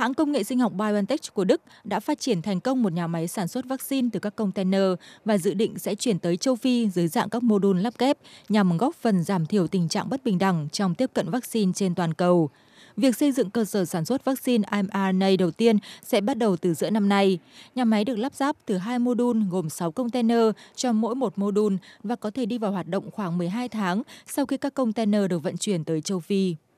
hãng công nghệ sinh học BioNTech của Đức đã phát triển thành công một nhà máy sản xuất vaccine từ các container và dự định sẽ chuyển tới châu Phi dưới dạng các mô đun lắp ghép nhằm góp phần giảm thiểu tình trạng bất bình đẳng trong tiếp cận vaccine trên toàn cầu. Việc xây dựng cơ sở sản xuất vaccine mRNA đầu tiên sẽ bắt đầu từ giữa năm nay. Nhà máy được lắp ráp từ hai mô đun gồm 6 container cho mỗi một mô đun và có thể đi vào hoạt động khoảng 12 tháng sau khi các container được vận chuyển tới châu Phi.